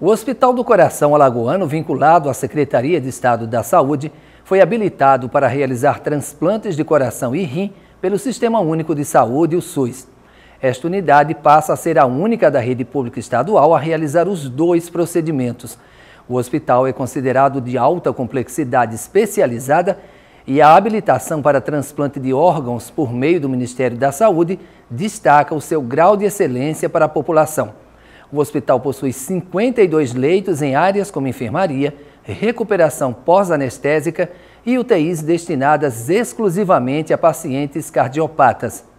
O Hospital do Coração Alagoano, vinculado à Secretaria de Estado da Saúde, foi habilitado para realizar transplantes de coração e rim pelo Sistema Único de Saúde, o SUS. Esta unidade passa a ser a única da rede pública estadual a realizar os dois procedimentos. O hospital é considerado de alta complexidade especializada e a habilitação para transplante de órgãos por meio do Ministério da Saúde destaca o seu grau de excelência para a população. O hospital possui 52 leitos em áreas como enfermaria, recuperação pós-anestésica e UTIs destinadas exclusivamente a pacientes cardiopatas.